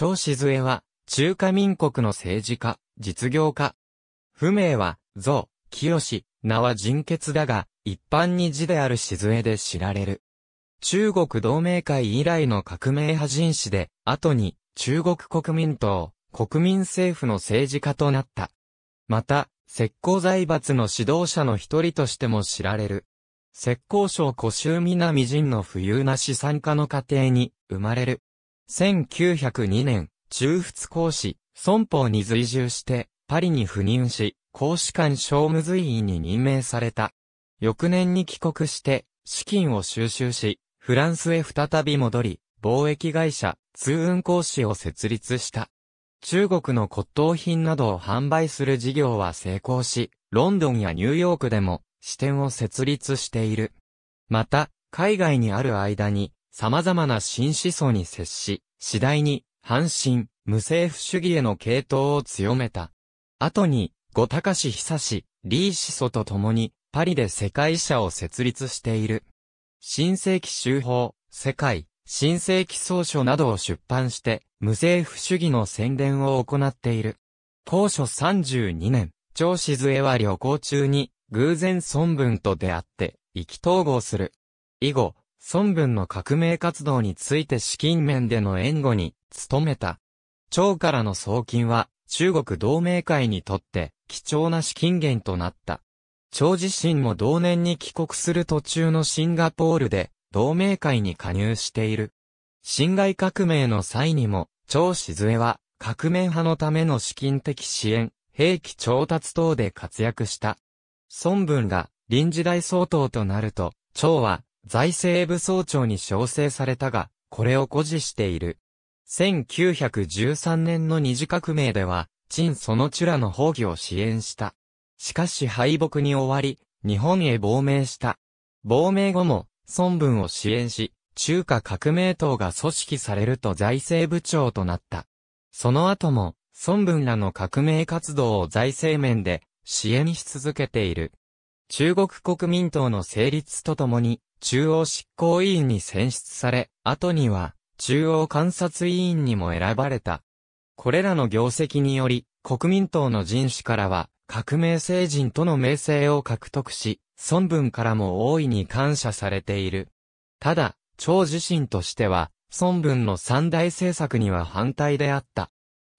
張静江は、中華民国の政治家、実業家。不明は、像、清、名は人血だが、一般に字である静江で知られる。中国同盟会以来の革命派人士で、後に、中国国民党、国民政府の政治家となった。また、石膏財閥の指導者の一人としても知られる。石膏省古州南人の富裕な資産家の家庭に生まれる。1902年、中仏公使、孫法に随従して、パリに赴任し、公使館商務随員に任命された。翌年に帰国して、資金を収集し、フランスへ再び戻り、貿易会社、通運公使を設立した。中国の骨董品などを販売する事業は成功し、ロンドンやニューヨークでも支店を設立している。また、海外にある間に、様々な新思想に接し、次第に、反神、無政府主義への系統を強めた。後に、五高志久志、李思想と共に、パリで世界社を設立している。新世紀修法、世界、新世紀総書などを出版して、無政府主義の宣伝を行っている。高書32年、長静江は旅行中に、偶然孫文と出会って、意気投合する。以後、孫文の革命活動について資金面での援護に努めた。長からの送金は中国同盟会にとって貴重な資金源となった。長自身も同年に帰国する途中のシンガポールで同盟会に加入している。侵害革命の際にも、長静江は革命派のための資金的支援、兵器調達等で活躍した。孫文が臨時大総統となると、長は財政部総長に招請されたが、これを誇示している。1913年の二次革命では、陳そのチュラの放棄を支援した。しかし敗北に終わり、日本へ亡命した。亡命後も、孫文を支援し、中華革命党が組織されると財政部長となった。その後も、孫文らの革命活動を財政面で支援し続けている。中国国民党の成立とともに、中央執行委員に選出され、後には、中央監察委員にも選ばれた。これらの業績により、国民党の人士からは、革命成人との名声を獲得し、孫文からも大いに感謝されている。ただ、張自身としては、孫文の三大政策には反対であった。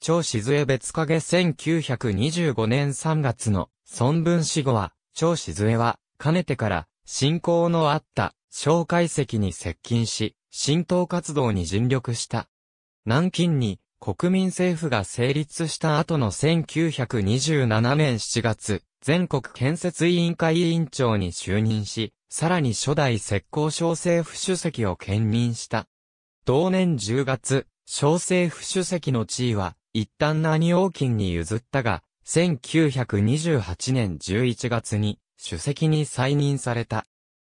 張静江別影1925年3月の孫文死後は、張静江は、かねてから、信仰のあった小介石に接近し、浸透活動に尽力した。南京に国民政府が成立した後の1927年7月、全国建設委員会委員長に就任し、さらに初代石膏省政府主席を兼任した。同年10月、省政府主席の地位は、一旦何王金に譲ったが、1928年11月に、主席に再任された。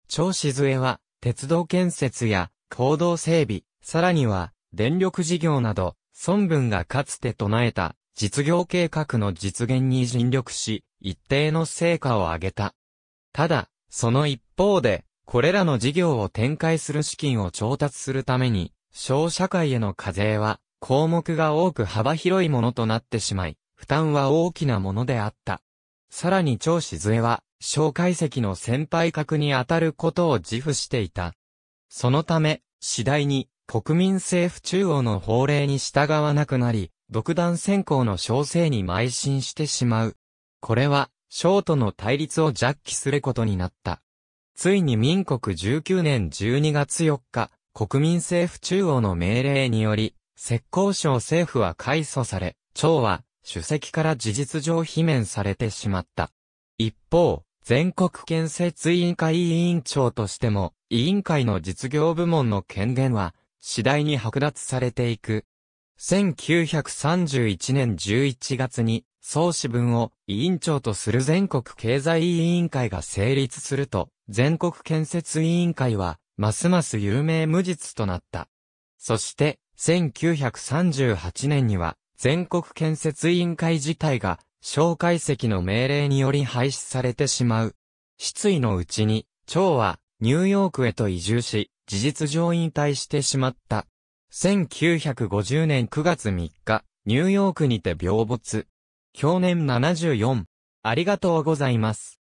長静は、鉄道建設や、行動整備、さらには、電力事業など、孫文がかつて唱えた、実業計画の実現に尽力し、一定の成果を上げた。ただ、その一方で、これらの事業を展開する資金を調達するために、小社会への課税は、項目が多く幅広いものとなってしまい、負担は大きなものであった。さらに長静は、介石の先輩格に当たることを自負していた。そのため、次第に国民政府中央の法令に従わなくなり、独断専行の小生に邁進してしまう。これは、小との対立を弱気することになった。ついに民国19年12月4日、国民政府中央の命令により、浙江省政府は改訴され、長は、主席から事実上罷免されてしまった。一方、全国建設委員会委員長としても、委員会の実業部門の権限は、次第に剥奪されていく。1931年11月に、総支分を委員長とする全国経済委員会が成立すると、全国建設委員会は、ますます有名無実となった。そして、1938年には、全国建設委員会自体が蒋介石の命令により廃止されてしまう。失意のうちに、蝶はニューヨークへと移住し、事実上引退してしまった。1950年9月3日、ニューヨークにて病没。去年74。ありがとうございます。